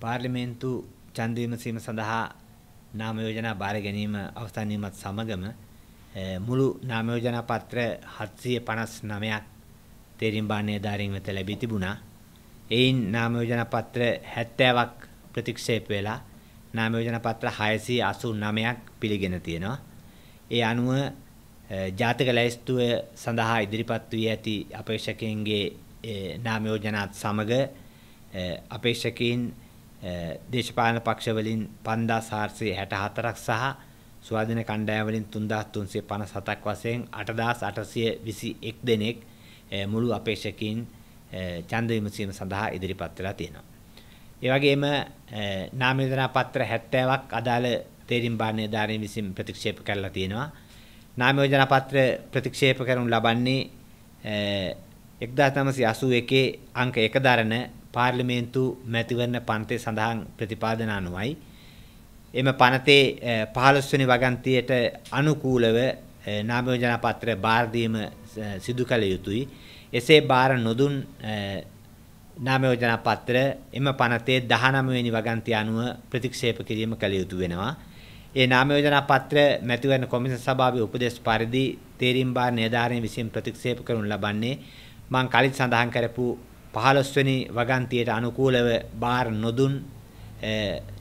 පාර්ලිමේන්තු ඡන්ද විමසීම සඳහා නාම යෝජනා බාර ගැනීම අවසන් වීමත් සමගම මුළු නාම යෝජනා පත්‍ර 759ක් තේරීම් බාන නිලධාරීන් වෙත ලැබී තිබුණා. එයින් නාම යෝජනා පත්‍ර 70ක් ප්‍රතික්ෂේප වෙලා නාම යෝජනා පත්‍ර 689ක් පිළිගෙන තියෙනවා. ඒ අනුව ජාතක ලැයිස්තුව සඳහා ඉදිරිපත් වී ඇති අපේක්ෂකයන්ගේ නාම යෝජනාත් සමග අපේක්ෂකයන් දේශපාලන පක්ෂවලින් 5464ක් සහ ස්වාධීන කණ්ඩායම් වලින් 3357ක් වශයෙන් 8821 දෙනෙක් මුළු අපේක්ෂකයින් ඡන්ද විමසීම සඳහා ඉදිරිපත් වෙලා තියෙනවා. ඒ වගේම නාම යෝජනා පත්‍ර 70ක් අදාළ තේරීම් බාර නිලධාරීන් විසින් ප්‍රතික්ෂේප කරලා තියෙනවා. නාම යෝජනා පත්‍ර ප්‍රතික්ෂේප කරනු ලබන්නේ 1981 අංක 1 දරන පාර්ලිමේන්තු මැතිවරණ පන්තේ සඳහන් ප්‍රතිපාදන අනුවයි එම පනතේ 15 වෙනි වගන්තියට අනුකූලව නාම යෝජනා පත්‍ර බාර දීම සිදු කළ යුතුයි එසේ බාර නොදුන් නාම යෝජනා පත්‍ර එම පනතේ 19 වෙනි වගන්තිය අනුව ප්‍රතික්ෂේප කිරීම කළ යුතු වෙනවා ඒ නාම යෝජනා පත්‍ර මැතිවරණ කොමිසම සභාවේ උපදේශ පරිදි තේරීම් බාර නිලධාරීන් විසින් ප්‍රතික්ෂේප කරනු ලබන්නේ මම කලින් සඳහන් කරපු 15 වෙනි වගන්තියට අනුකූලව බාර නොදුන්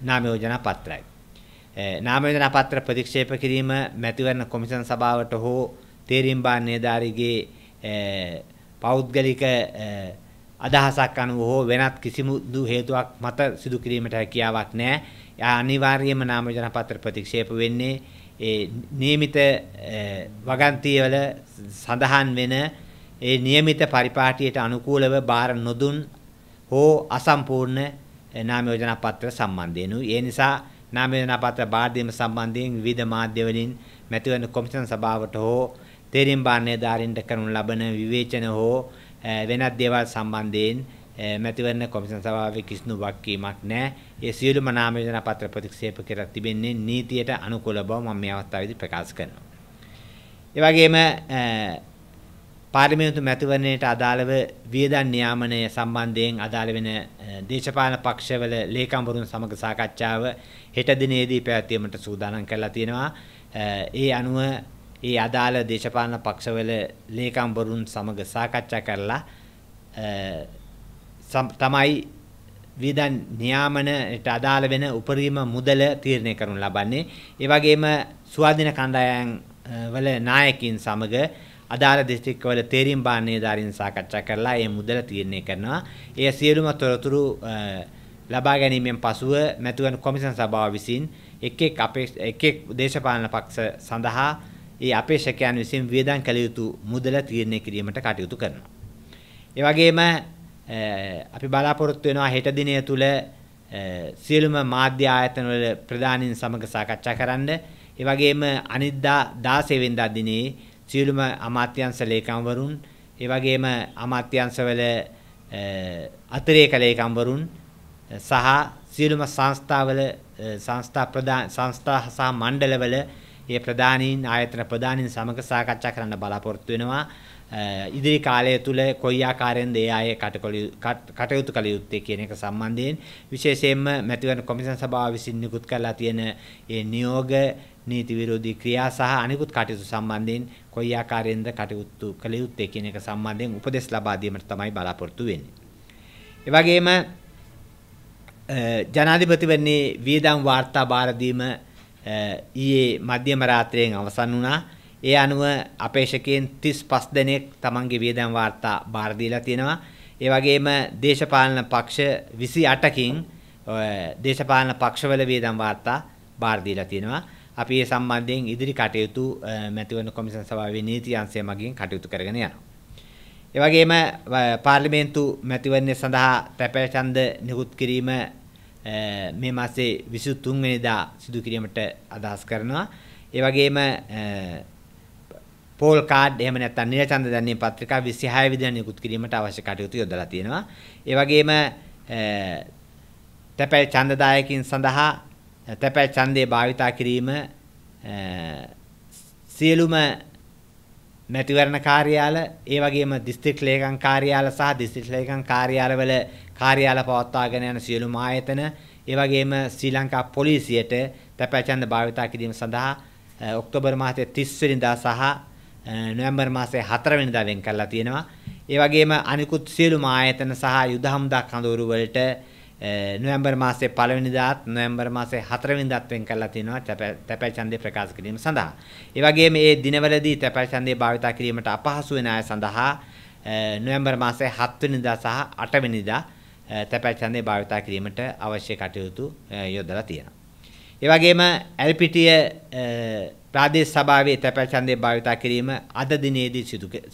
නාම යෝජනා පත්‍රයයි. නාම යෝජනා පත්‍ර ප්‍රතික්ෂේප කිරීම මැතිවරණ කොමිෂන් සභාවට හෝ තේරීම් බාර නිලධාරීගේ පෞද්ගලික අදහසක් අනුව හෝ වෙනත් කිසිදු හේතුවක් මත සිදු කිරීමට හැකියාවක් නැහැ. අනිවාර්යයෙන්ම නාම යෝජනා පත්‍ර ප්‍රතික්ෂේප වෙන්නේ ඒ නියමිත වගන්තිය වල සඳහන් වෙන ඒ નિયમિત පරිපාටියට අනුකූලව බාර නොදුන් හෝ අසම්පූර්ණ නාම යෝජනා පත්‍ර සම්බන්ධයෙන් ඒ නිසා නාම යෝජනා පත්‍ර බාර දීම සම්බන්ධයෙන් විවිධ මාධ්‍ය වලින් මැතිවරණ කොමිෂන් සභාවට හෝ තේරීම් බාරණේ දාරින්ට කරනු ලබන විවේචන හෝ වෙනත් දේවල් සම්බන්ධයෙන් මැතිවරණ කොමිෂන් සභාවේ කිසිදු වක්කීමක් නැහැ. ඒ සියලුම නාම යෝජනා පත්‍ර ප්‍රතික්ෂේප කර තිබෙන්නේ නීතියට අනුකූල බව මම මේ අවස්ථාවේදී ප්‍රකාශ කරනවා. ඒ වගේම පාර්ලිමේන්තු මැතිවරණයට අදාළව වියදම් නියාමනය සම්බන්ධයෙන් අදාළ වෙන දේශපාලන පක්ෂවල ලේකම්වරුන් සමග සාකච්ඡාව හෙට දිනේදී පැවැත්වීමට සූදානම් කරලා තියෙනවා. ඒ අනුව ඒ අදාළ දේශපාලන පක්ෂවල ලේකම්වරුන් සමග සාකච්ඡා කරලා තමයි වියදම් නියාමනයට අදාළ වෙන උපරිම මුදල තීරණය කරනු ලබන්නේ. ඒ වගේම ස්වාධීන කණ්ඩායම් වල නායකින් සමග අදාළ දිස්ත්‍රික්කවල තේරීම් බාන නිලධාරීන් සාකච්ඡා කරලා ඒ මුදල තීරණය කරනවා. ඒ සියලුම තොරතුරු ලබා ගැනීමෙන් පසුව මැතිවරණ කොමිෂන් සභාව විසින් එක් එක් එක් එක් දේශපාලන පක්ෂ සඳහා ඒ අපේක්ෂකයන් විසින් වියදම් කළ යුතු මුදල තීරණය කිරීමට කටයුතු කරනවා. ඒ වගේම අපි බලාපොරොත්තු වෙනවා හෙට දිනය තුල සියලුම මාධ්‍ය ආයතනවල ප්‍රධානීන් සමග සාකච්ඡා කරන්න. ඒ වගේම අනිද්දා 16 වෙනිදා දිනේ සියලුම අමාත්‍යංශ ලේකම්වරුන් ඒ වගේම අමාත්‍යංශවල අතිරේක ලේකම්වරුන් සහ සියලුම සංස්ථාවල සංස්ථා ප්‍රධාන සංස්ථා සහ මණ්ඩලවල ඒ ප්‍රධානීන් ආයතන ප්‍රධානීන් සමග සාකච්ඡා කරන්න බලාපොරොත්තු වෙනවා. ඉදිරි කාලය තුල කොයි ආකාරයෙන්ද ඒ ආයේ කටයුතු කළ යුත්තේ කියන එක සම්බන්ධයෙන් විශේෂයෙන්ම මැතිවරණ කොමිෂන් සභාව විසින් නිකුත් කරලා තියෙන ඒ නියෝග නීති විරෝධී ක්‍රියා සහ අනිකුත් කටයුතු සම්බන්ධයෙන් කොයි ආකාරයෙන්ද කටයුතු කළ යුත්තේ කියන එක සම්බන්ධයෙන් උපදෙස් ලබා දීමට තමයි බලාපොරොත්තු වෙන්නේ. ඒ වගේම ජනාධිපතිවරණයේ වියදම් වාර්තා බාර දීම ඊයේ මධ්‍යම රාත්‍රියෙන් අවසන් වුණා. ඒ අනුව අපේක්ෂකයන් 35 දෙනෙක් තමන්ගේ වියදම් වාර්තා බාර දීලා තියෙනවා. ඒ වගේම දේශපාලන පක්ෂ 28කින් දේශපාලන පක්ෂවල වියදම් වාර්තා බාර දීලා තියෙනවා. අපි ඒ සම්බන්ධයෙන් ඉදිරි කටයුතු මැතිවරණ කොමිසම් සභාවේ නීති අංශය මගින් කටයුතු කරගෙන යනවා. ඒ වගේම පාර්ලිමේන්තු මැතිවරණය සඳහා තැපැල් ඡන්ද නිකුත් කිරීම මේ මාසේ 23 වෙනිදා සිදු කිරීමට අදහස් කරනවා. ඒ වගේම පෝල් කාඩ් එහෙම නැත්නම් නිලචන්ද දැන්නේ පත්‍රිකා 26 විදිහට නිකුත් කිරීමට අවශ්‍ය කටයුතු යොදලා තියෙනවා. ඒ වගේම තැපැල් ඡන්දදායකින් සඳහා තැපැල් ඡන්දය භාවිතා කිරීම සියලුම මැතිවරණ කාර්යාල ඒ වගේම දිස්ත්‍රික් ලේකම් කාර්යාල සහ දිස්ත්‍රික් ලේකම් කාර්යාලවල කාර්යාල පවත්වාගෙන යන සියලුම ආයතන ඒ වගේම ශ්‍රී ලංකා පොලිසියට තැපැචන්ද භාවිතා කිරීම සඳහා ඔක්තෝබර් මාසයේ 30 වෙනිදා සහ නොවැම්බර් මාසයේ 4 වෙනිදා වෙන් කරලා තියෙනවා. ඒ වගේම අනිකුත් සියලුම ආයතන සහ යුද හමුදා කඳවුරු වලට නොවැම්බර් මාසයේ පළවෙනිදාත් නොවැම්බර මාසයේ හතරවෙනිදාත් වෙන් කරලා තිනවා තැපැල් ඡන්දය ප්‍රකාශ කිරීම සඳහා. ඒ වගේම මේ දිනවලදී තැපැල් ඡන්දය භාවිතා කිරීමට අපහසු වෙන අය සඳහා නොවැම්බර් මාසයේ 7 වෙනිදා සහ 8 වෙනිදා තැපැල් ඡන්දය භාවිතා කිරීමට අවශ්‍ය කටයුතු යොදලා තියෙනවා. ඒ වගේම ඇල්පිටිය ප්‍රාදේශ සභාවේ තැපැල් ඡන්දය භාවිතා කිරීම අද දිනේදී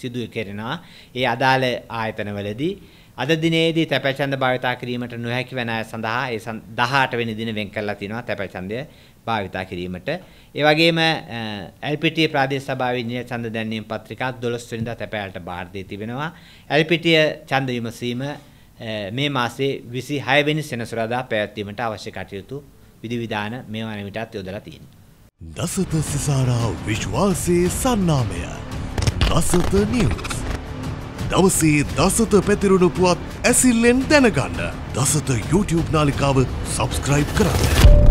සිදු කෙරෙනවා. ඒ අදාළ ආයතනවලදී අද දිනේදී තැපැචන්ද භාවිතා කිරීමට නොහැකි වන අය සඳහා ඒ 18 වෙනි දින වෙන් කරලා තිනවා තැපැචන්දය භාවිතා කිරීමට. ඒ වගේම LPT ප්‍රාදේශ සභාවේ ඉන්දියා ඡන්ද දැන්වීම පත්‍රිකා 12 වෙනිදා තැපෑලට බාර දී තිබෙනවා. LPT ඡන්ද විමසීම මේ මාසේ 26 වෙනි සෙනසුරාදා පැවැත්වීමට අවශ්‍ය කටයුතු විධිවිධාන මේ වන විටත් යොදලා තියෙනවා. දසත සිසාරා විශ්වාසයේ සන්නාමය. දසත නිවුස් දවසේ දසත පැතිරුණු පුවත් ඇසිල්ලෙන් දැනගන්න. දසත YouTube නාලිකාව සබස්ක්‍රයිබ් කරන්න.